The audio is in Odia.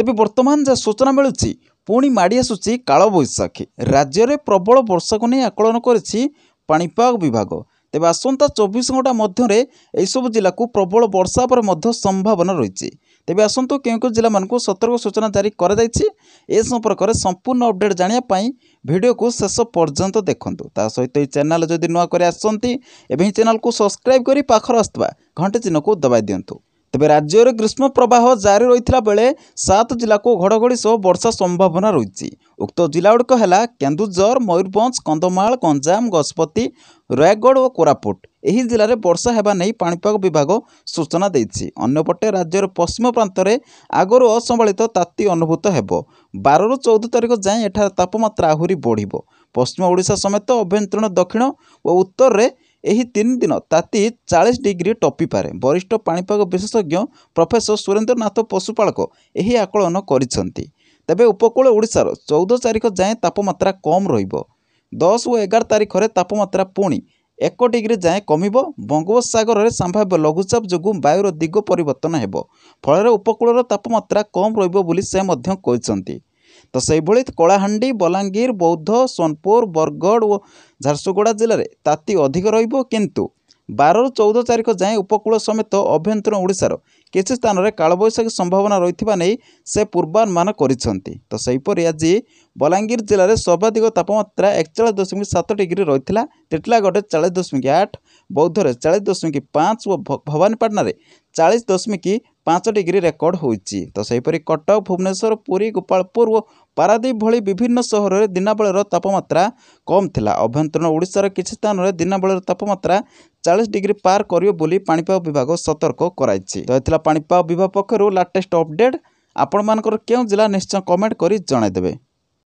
ତେବେ ବର୍ତ୍ତମାନ ଯାହା ସୂଚନା ମିଳୁଛି ପୁଣି ମାଡ଼ି ଆସୁଛି କାଳବୈଶାଖୀ ରାଜ୍ୟରେ ପ୍ରବଳ ବର୍ଷାକୁ ନେଇ ଆକଳନ କରିଛି ପାଣିପାଗ ବିଭାଗ ତେବେ ଆସନ୍ତା ଚବିଶ ଘଣ୍ଟା ମଧ୍ୟରେ ଏହିସବୁ ଜିଲ୍ଲାକୁ ପ୍ରବଳ ବର୍ଷା ହେବାର ମଧ୍ୟ ସମ୍ଭାବନା ରହିଛି ତେବେ ଆସନ୍ତୁ କେଉଁ କେଉଁ ଜିଲ୍ଲାମାନଙ୍କୁ ସତର୍କ ସୂଚନା ଜାରି କରାଯାଇଛି ଏ ସମ୍ପର୍କରେ ସମ୍ପୂର୍ଣ୍ଣ ଅପଡ଼େଟ୍ ଜାଣିବା ପାଇଁ ଭିଡ଼ିଓକୁ ଶେଷ ପର୍ଯ୍ୟନ୍ତ ଦେଖନ୍ତୁ ତା ସହିତ ଏହି ଚ୍ୟାନେଲ୍ ଯଦି ନୂଆ କରି ଆସନ୍ତି ଏବେ ହିଁ ଚ୍ୟାନେଲ୍କୁ ସବସ୍କ୍ରାଇବ୍ କରି ପାଖରେ ଆସୁଥିବା ଘଣ୍ଟି ଚିହ୍ନକୁ ଦବାଇ ଦିଅନ୍ତୁ ତେବେ ରାଜ୍ୟରେ ଗ୍ରୀଷ୍ମ ପ୍ରବାହ ଜାରି ରହିଥିବା ବେଳେ ସାତ ଜିଲ୍ଲାକୁ ଘଡ଼ଘଡ଼ି ସହ ବର୍ଷା ସମ୍ଭାବନା ରହିଛି ଉକ୍ତ ଜିଲ୍ଲାଗୁଡ଼ିକ ହେଲା କେନ୍ଦୁଝର ମୟୂରଭଞ୍ଜ କନ୍ଧମାଳ ଗଞ୍ଜାମ ଗଜପତି ରାୟଗଡ଼ ଓ କୋରାପୁଟ ଏହି ଜିଲ୍ଲାରେ ବର୍ଷା ହେବା ନେଇ ପାଣିପାଗ ବିଭାଗ ସୂଚନା ଦେଇଛି ଅନ୍ୟପଟେ ରାଜ୍ୟର ପଶ୍ଚିମ ପ୍ରାନ୍ତରେ ଆଗରୁ ଅସମ୍ଭାଳିତ ତାତି ଅନୁଭୂତ ହେବ ବାରରୁ ଚଉଦ ତାରିଖ ଯାଏଁ ଏଠାରେ ତାପମାତ୍ରା ଆହୁରି ବଢ଼ିବ ପଶ୍ଚିମ ଓଡ଼ିଶା ସମେତ ଆଭ୍ୟନ୍ତରୀଣ ଦକ୍ଷିଣ ଓ ଉତ୍ତରରେ ଏହି ତିନି ଦିନ ତାତି ଚାଳିଶ ଡିଗ୍ରୀ ଟପିପାରେ ବରିଷ୍ଠ ପାଣିପାଗ ବିଶେଷଜ୍ଞ ପ୍ରଫେସର ସୁରେନ୍ଦ୍ରନାଥ ପଶୁପାଳକ ଏହି ଆକଳନ କରିଛନ୍ତି ତେବେ ଉପକୂଳ ଓଡ଼ିଶାର ଚଉଦ ତାରିଖ ଯାଏଁ ତାପମାତ୍ରା କମ୍ ରହିବ ଦଶ ଓ ଏଗାର ତାରିଖରେ ତାପମାତ୍ରା ପୁଣି ଏକ ଡିଗ୍ରୀ ଯାଏଁ କମିବ ବଙ୍ଗୋପସାଗରରେ ସମ୍ଭାବ୍ୟ ଲଘୁଚାପ ଯୋଗୁଁ ବାୟୁର ଦିଗ ପରିବର୍ତ୍ତନ ହେବ ଫଳରେ ଉପକୂଳର ତାପମାତ୍ରା କମ୍ ରହିବ ବୋଲି ସେ ମଧ୍ୟ କହିଛନ୍ତି ତ ସେହିଭଳି କଳାହାଣ୍ଡି ବଲାଙ୍ଗୀର ବୌଦ୍ଧ ସୋନପୁର ବରଗଡ଼ ଓ ଝାରସୁଗୁଡ଼ା ଜିଲ୍ଲାରେ ତାତି ଅଧିକ ରହିବ କିନ୍ତୁ ବାରରୁ ଚଉଦ ତାରିଖ ଯାଏଁ ଉପକୂଳ ସମେତ ଆଭ୍ୟନ୍ତରୀଣ ଓଡ଼ିଶାର କିଛି ସ୍ଥାନରେ କାଳବୈଶାଖୀ ସମ୍ଭାବନା ରହିଥିବା ନେଇ ସେ ପୂର୍ବାନୁମାନ କରିଛନ୍ତି ତ ସେହିପରି ଆଜି ବଲାଙ୍ଗୀର ଜିଲ୍ଲାରେ ସର୍ବାଧିକ ତାପମାତ୍ରା ଏକଚାଳିଶ ଦଶମିକ ସାତ ଡିଗ୍ରୀ ରହିଥିଲା ତିଟିଲାଗଡ଼ରେ ଚାଳିଶ ଦଶମିକ ଆଠ ବୌଦ୍ଧରେ ଚାଳିଶ ଦଶମିକ ପାଞ୍ଚ ଓ ଭବାନୀପାଟଣାରେ ଚାଳିଶ ଦଶମିକ ପାଞ୍ଚ ଡିଗ୍ରୀ ରେକର୍ଡ଼ ହୋଇଛି ତ ସେହିପରି କଟକ ଭୁବନେଶ୍ୱର ପୁରୀ ଗୋପାଳପୁର ଓ ପାରାଦ୍ୱୀପ ଭଳି ବିଭିନ୍ନ ସହରରେ ଦିନବେଳର ତାପମାତ୍ରା କମ୍ ଥିଲା ଆଭ୍ୟନ୍ତରୀଣ ଓଡ଼ିଶାର କିଛି ସ୍ଥାନରେ ଦିନବେଳର ତାପମାତ୍ରା ଚାଳିଶ ଡିଗ୍ରୀ ପାର କରିବ ବୋଲି ପାଣିପାଗ ବିଭାଗ ସତର୍କ କରାଇଛି ତ ଏଥିଲା ପାଣିପାଗ ବିଭାଗ ପକ୍ଷରୁ ଲାଟେଷ୍ଟ ଅପଡ଼େଟ୍ ଆପଣମାନଙ୍କର କେଉଁ ଜିଲ୍ଲା ନିଶ୍ଚୟ କମେଣ୍ଟ କରି ଜଣାଇଦେବେ